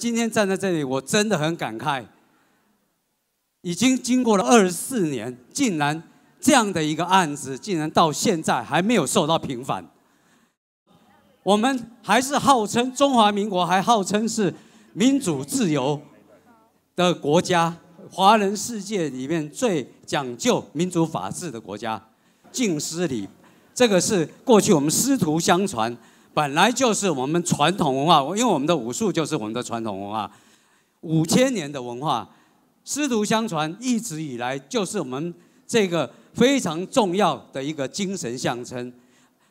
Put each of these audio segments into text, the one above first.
今天站在这里，我真的很感慨。已经经过了二十四年，竟然这样的一个案子，竟然到现在还没有受到平反。我们还是号称中华民国，还号称是民主自由的国家，华人世界里面最讲究民主法治的国家。敬师礼，这个是过去我们师徒相传。本来就是我们传统文化，因为我们的武术就是我们的传统文化，五千年的文化，师徒相传一直以来就是我们这个非常重要的一个精神象征。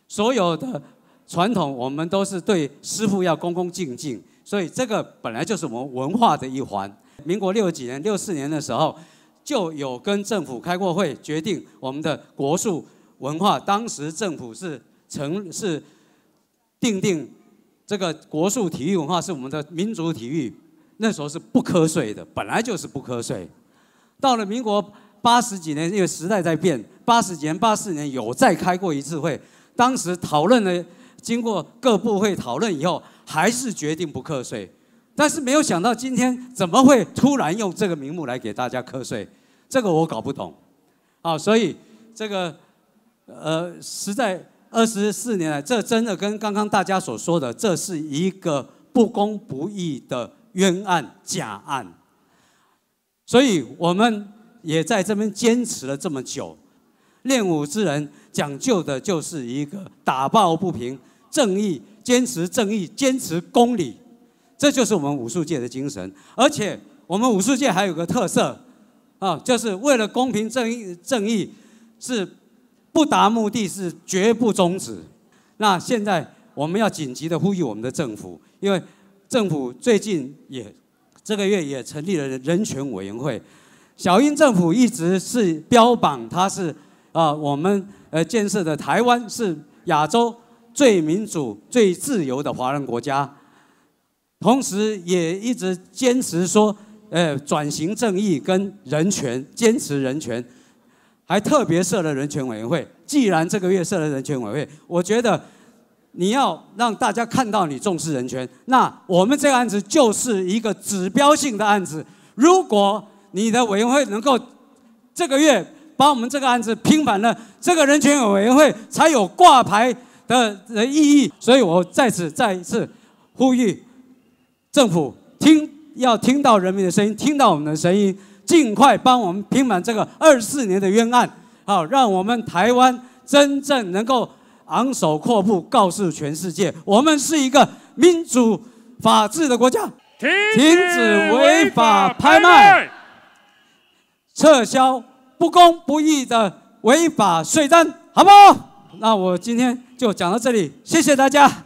所有的传统，我们都是对师傅要恭恭敬敬，所以这个本来就是我们文化的一环。民国六几年，六四年的时候，就有跟政府开过会，决定我们的国术文化。当时政府是成是。定定，这个国术体育文化是我们的民族体育，那时候是不瞌睡的，本来就是不瞌睡。到了民国八十几年，因为时代在变，八十几年、八四年有再开过一次会，当时讨论了，经过各部会讨论以后，还是决定不瞌睡。但是没有想到今天怎么会突然用这个名目来给大家瞌睡，这个我搞不懂。啊，所以这个，呃，实在。二十四年来，这真的跟刚刚大家所说的，这是一个不公不义的冤案、假案。所以我们也在这边坚持了这么久。练武之人讲究的就是一个打抱不平、正义、坚持正义、坚持公理，这就是我们武术界的精神。而且我们武术界还有个特色，啊，就是为了公平正义，正义是。不达目的是绝不终止。那现在我们要紧急的呼吁我们的政府，因为政府最近也这个月也成立了人权委员会。小英政府一直是标榜它是啊，我们呃建设的台湾是亚洲最民主、最自由的华人国家，同时也一直坚持说，呃，转型正义跟人权，坚持人权。还特别设了人权委员会。既然这个月设了人权委员会，我觉得你要让大家看到你重视人权，那我们这个案子就是一个指标性的案子。如果你的委员会能够这个月把我们这个案子平反了，这个人权委员会才有挂牌的意义。所以我在此再一次呼吁政府，听要听到人民的声音，听到我们的声音。尽快帮我们平满这个二四年的冤案，好，让我们台湾真正能够昂首阔步，告诉全世界，我们是一个民主法治的国家。停止违法拍卖，撤销不公不义的违法税单，好不好？那我今天就讲到这里，谢谢大家。